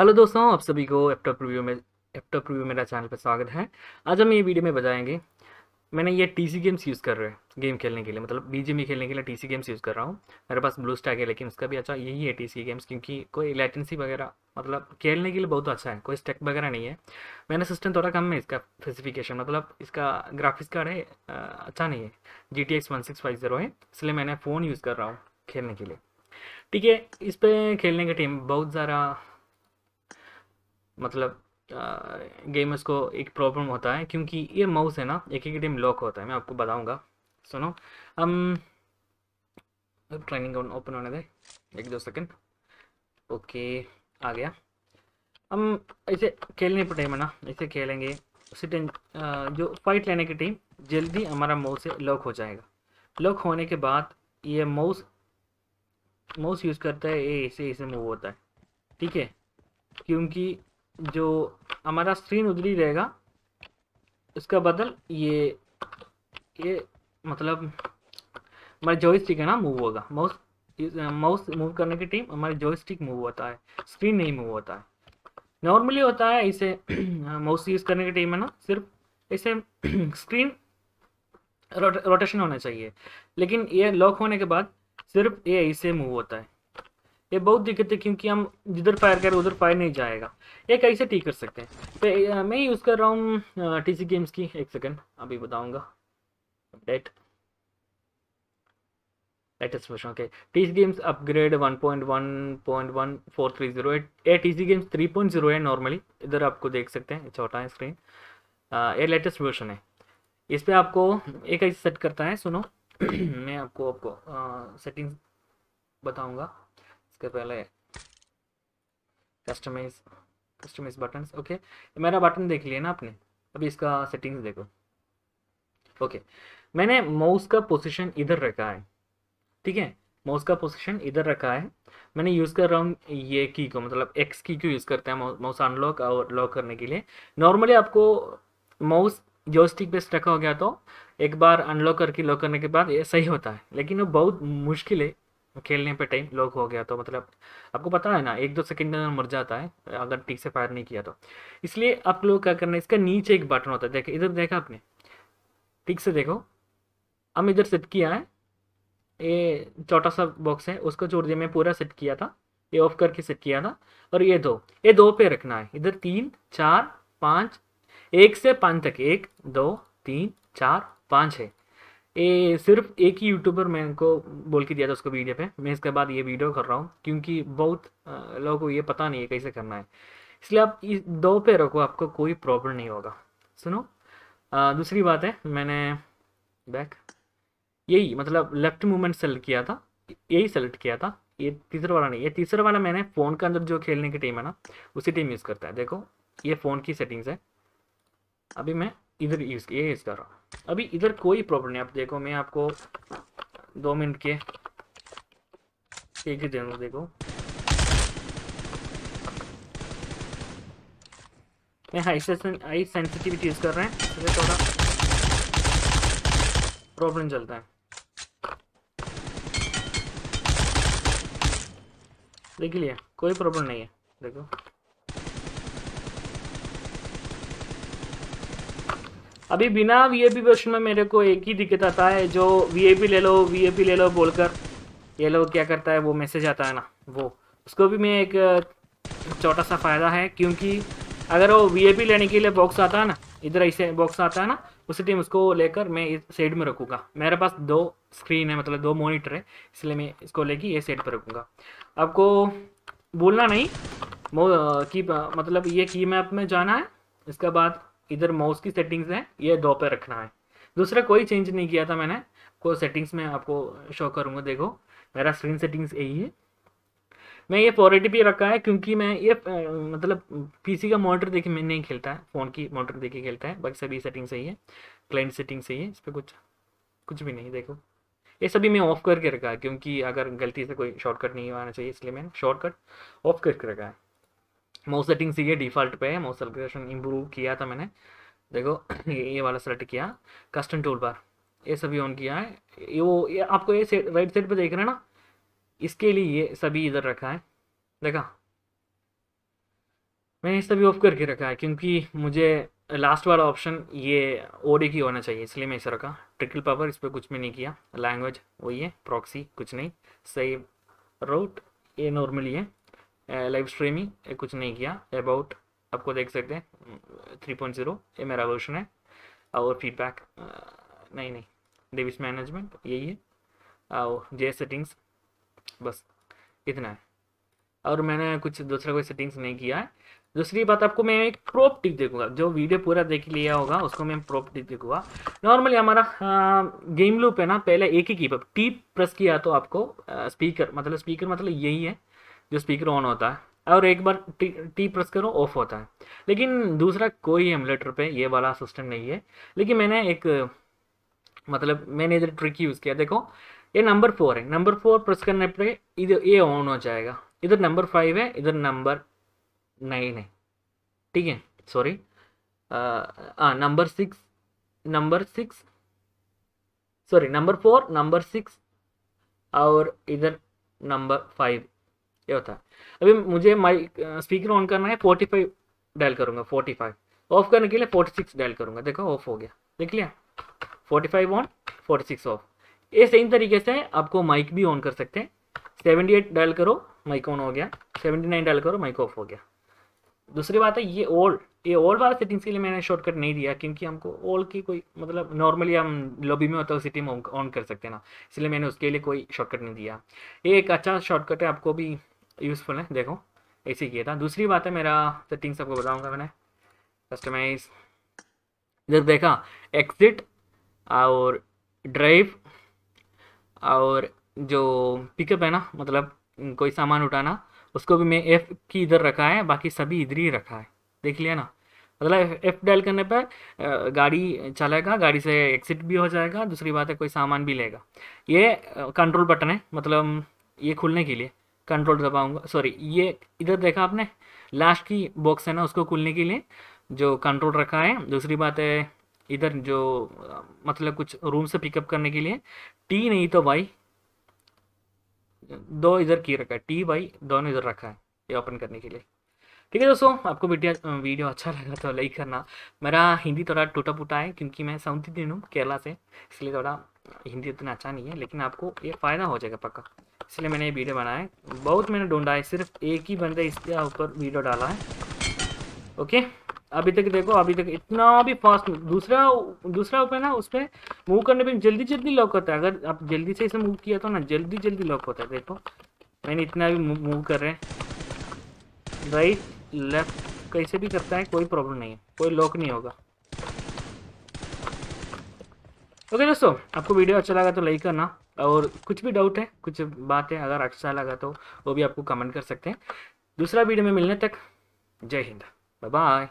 hello दोस्तों आप सभी को एप्टॉप रिव्यू में एप्टॉप रिव्यू मेरा चैनल पर स्वागत है आज हम ये वीडियो में बताएंगे मैंने ये टीसी गेम्स यूज़ कर रहे हैं गेम खेलने के लिए मतलब बीजीएमई e खेलने के लिए टीसी गेम्स यूज़ कर रहा हूँ मेरे पास ब्लू स्टैक है लेकिन उसका भी अच्छा यही है टीसी गेम्स क्योंकि कोई लेटेंसी वगैरह मतलब खेलने के लिए बहुत अच्छा है कोई स्टैक वगैरह नहीं है मैंने सिस्टम थोड़ा कम है इसका स्पेसिफिकेशन मतलब इसका ग्राफिक्स कार्ड है अच्छा नहीं है G T X one six five zero है इसलिए मैंने फ़ोन यूज़ कर रहा हूँ खेलने के लिए ठीक है इस पर खेलने का टीम बहुत ज़्यादा मतलब गेमर्स को एक प्रॉब्लम होता है क्योंकि ये माउस है ना एक एक टाइम लॉक होता है मैं आपको बताऊंगा सुनो हम ट्रेनिंग ट्रेनिंग ओपन होने दे एक दो सेकंड ओके आ गया हम ऐसे खेलने पर टाइम है ना ऐसे खेलेंगे उसी जो फाइट लेने की टीम जल्दी हमारा माउस से लॉक हो जाएगा लॉक होने के बाद ये माउस माउस यूज़ करता है ये ऐसे ऐसे मूव होता है ठीक है क्योंकि जो हमारा स्क्रीन उधरी रहेगा उसका बदल ये ये मतलब हमारे जॉयस्टिक है ना मूव होगा माउस माउस मूव करने की टीम हमारे जॉयस्टिक मूव होता है स्क्रीन नहीं मूव होता है नॉर्मली होता है इसे माउस यूज़ करने की टीम है ना सिर्फ इसे स्क्रीन रोटेशन होना चाहिए लेकिन ये लॉक होने के बाद सिर्फ ये इसे मूव होता है ये बहुत दिक्कत है क्योंकि हम जिधर फायर करें उधर फायर नहीं जाएगा ये कैसे ठीक कर सकते हैं तो मैं यूज़ कर रहा हूँ टीसी गेम्स की एक सेकेंड अभी बताऊँगा update latest version okay T C games upgrade one point one point one four three zero ये T C games three point zero है नॉर्मली इधर आपको देख सकते हैं छोटा है स्क्रीन ये लेटेस्ट वर्षन है इस पर आपको एक ऐसे सेट करता है सुनो मैं आपको आपको सेटिंग बताऊँगा उसके पहले कस्टमाइज कस्टमाइज बटन ओके मेरा बटन देख लिया ना आपने अभी इसका सेटिंग्स देखो ओके मैंने माउस का पोजीशन इधर रखा है ठीक है माउस का पोजीशन इधर रखा है मैंने यूज़ कर रहा हूँ ये की को मतलब एक्स की को यूज़ करते हैं माउस अनलॉक और लॉक करने के लिए नॉर्मली आपको माउस स्टिक बेस्ट रखा हो गया तो एक बार अनलॉक करके लॉक करने के बाद ये सही होता है लेकिन वो बहुत मुश्किल है खेलने पे टाइम लॉक हो गया तो मतलब आपको पता है ना एक दो सेकंड में मर जाता है अगर ठीक से फायर नहीं किया तो इसलिए आप लोग क्या करना है इसका नीचे एक बटन होता है देखे इधर देखा आपने ठीक से देखो हम इधर सेट किया है ये छोटा सा बॉक्स है उसको जोड़ दिया मैं पूरा सेट किया था ये ऑफ करके सेट किया था और ये दो ये दो पे रखना है इधर तीन चार पाँच एक से पाँच तक एक दो तीन चार पाँच है ए सिर्फ एक ही यूट्यूबर मैंने को बोल के दिया था उसको वीडियो पे मैं इसके बाद ये वीडियो कर रहा हूँ क्योंकि बहुत लोगों को ये पता नहीं है कैसे करना है इसलिए आप इस दो पे रखो आपको कोई प्रॉब्लम नहीं होगा सुनो आ, दूसरी बात है मैंने बैक यही मतलब लेफ्ट मूवमेंट सेलेक्ट किया था यही सेलेक्ट किया था ये तीसरा वाला नहीं ये तीसरा वाला मैंने फ़ोन के अंदर जो खेलने की टीम है ना उसी टीम यूज़ करता है देखो ये फ़ोन की सेटिंग्स है अभी मैं इधर यूज़ ये यूज़ कर रहा हूँ अभी इधर कोई प्रॉब्लम नहीं आप देखो मैं आपको दो मिनट के एक ही देना देखो मैं हाई हाई सेंसिटिविटी यूज़ कर रहे हैं थोड़ा प्रॉब्लम चलता है देख लिया कोई प्रॉब्लम नहीं है देखो अभी बिना वी ए पी वर्षन में मेरे को एक ही दिक्कत आता है जो वी ए पी ले लो वी ए पी ले लो बोलकर ये लोग क्या करता है वो मैसेज आता है ना वो उसको भी मैं एक छोटा सा फ़ायदा है क्योंकि अगर वो वी ए पी लेने के लिए बॉक्स आता है ना इधर ऐसे बॉक्स आता है ना उसी टाइम उसको लेकर मैं इस साइड में रखूँगा मेरे पास दो स्क्रीन है मतलब दो मोनीटर है इसलिए मैं इसको लेके ये साइड पर रखूँगा आपको भूलना नहीं की मतलब ये की मैप में जाना है इसके बाद इधर माउस की सेटिंग्स है ये दो पे रखना है दूसरा कोई चेंज नहीं किया था मैंने को सेटिंग्स में आपको शो करूंगा देखो मेरा स्क्रीन सेटिंग्स यही है मैं ये फोर भी रखा है क्योंकि मैं ये मतलब पीसी का मोटर देखे मैं नहीं खेलता है फ़ोन की मोटर देखे खेलता है बाकी सभी सेटिंग सही है क्लाइंट सेटिंग सही है इस पर कुछ कुछ भी नहीं देखो ये सभी मैं ऑफ़ करके रखा है क्योंकि अगर गलती से कोई शॉर्टकट नहीं आना चाहिए इसलिए मैंने शॉर्टकट ऑफ करके रखा है माउस सेटिंग ये डिफ़ॉल्ट पे है माउस सेलेक्शन इम्प्रूव किया था मैंने देखो ये, ये वाला सेलेक्ट किया कस्टम टूल बार ये सभी ऑन किया है ये वो ये आपको ये राइट साइड पे देख रहे हैं ना इसके लिए ये सभी इधर रखा है देखा मैंने ये सभी ऑफ करके रखा है क्योंकि मुझे लास्ट वाला ऑप्शन ये ओडी की होना चाहिए इसलिए मैं इसे रखा ट्रिकल पावर इस पर कुछ भी नहीं किया लैंग्वेज वही है प्रॉक्सी कुछ नहीं सही राउट ये नॉर्मली है लाइव स्ट्रीमिंग कुछ नहीं किया अबाउट आपको देख सकते हैं थ्री पॉइंट जीरो ये मेरा वर्षन है और फीडबैक नहीं नहीं डेविस मैनेजमेंट यही है और जे सेटिंग्स बस इतना है और मैंने कुछ दूसरा कोई सेटिंग्स नहीं किया है दूसरी बात आपको मैं एक प्रोप टिक देखूंगा जो वीडियो पूरा देख लिया होगा उसको मैं प्रोप टिक देखूंगा नॉर्मली हमारा गेम लूप है ना पहले एक ही की टी प्रेस किया तो आपको स्पीकर मतलब स्पीकर मतलब यही है जो स्पीकर ऑन होता है और एक बार टी टी प्रेस करो ऑफ होता है लेकिन दूसरा कोई एमलेटर पे ये वाला सिस्टम नहीं है लेकिन मैंने एक मतलब मैंने इधर ट्रिक यूज़ किया देखो ये नंबर फोर है नंबर फोर प्रेस करने पर इधर ये ऑन हो जाएगा इधर नंबर फाइव है इधर नंबर नाइन है ठीक है सॉरी हाँ number six number six sorry number four number six और इधर नंबर फाइव ये होता है अभी मुझे माइक स्पीकर ऑन करना है फोर्टी फाइव डायल करूँगा फोर्टी फाइव ऑफ करने के लिए फोर्टी सिक्स डायल करूँगा देखो ऑफ हो गया देख लिया forty five on forty six off ये सेम तरीके से आपको माइक भी ऑन कर सकते हैं सेवेंटी एट डायल करो माइक ऑन हो गया सेवेंटी नाइन डायल करो माइक ऑफ हो गया दूसरी बात है ये ओल्ड ये ओल्ड वाला सेटिंग्स के लिए मैंने शॉर्टकट नहीं दिया क्योंकि हमको ओल्ड की कोई मतलब नॉर्मली हम लॉबी में होता है सिटी में ऑन कर सकते हैं ना इसलिए मैंने उसके लिए कोई शॉर्टकट नहीं दिया ये एक अच्छा शॉर्टकट है आपको भी यूज़फुल है देखो ऐसे किया था दूसरी बात है मेरा सेटिंग्स आपको बताऊंगा मैंने कस्टमाइज इधर देखा एक्सिट और ड्राइव और जो पिकअप है ना मतलब कोई सामान उठाना उसको भी मैं एफ़ की इधर रखा है बाकी सभी इधर ही रखा है देख लिया ना मतलब एफ डायल करने पर गाड़ी चलेगा गाड़ी से एक्सिट भी हो जाएगा दूसरी बात है कोई सामान भी लेगा ये कंट्रोल बटन है मतलब ये खुलने के लिए कंट्रोल दबाऊंगा सॉरी ये इधर देखा आपने लास्ट की बॉक्स है ना उसको खुलने के लिए जो कंट्रोल रखा है दूसरी बात है इधर जो मतलब कुछ रूम से पिकअप करने के लिए टी नहीं तो भाई दो इधर की रखा है टी भाई दोनों इधर रखा है ये ओपन करने के लिए ठीक है दोस्तों आपको वीडियो वीडियो अच्छा लगा तो लाइक करना मेरा हिंदी थोड़ा टूटा फूटा है क्योंकि मैं साउथ इंडियन हूँ केरला से इसलिए थोड़ा हिंदी उतना अच्छा नहीं है लेकिन आपको ये फ़ायदा हो जाएगा पक्का इसलिए मैंने ये वीडियो बनाया बहुत मैंने ढूंढा है सिर्फ एक ही बंदे इसके ऊपर वीडियो डाला है ओके अभी तक देखो अभी तक इतना भी फास्ट दूसरा दूसरा ऊपर ना उस पर मूव करने पर जल्दी जल्दी लॉक होता है अगर आप जल्दी से इसे मूव किया तो ना जल्दी जल्दी लॉक होता है देखो मैंने इतना भी मूव कर रहे हैं राइट लेफ्ट कैसे भी करता है कोई प्रॉब्लम नहीं है कोई लॉक नहीं होगा ओके दोस्तों आपको वीडियो अच्छा लगा तो लाइक करना और कुछ भी डाउट है कुछ बात है अगर अच्छा लगा तो वो भी आपको कमेंट कर सकते हैं दूसरा वीडियो में मिलने तक जय हिंद बाय बाय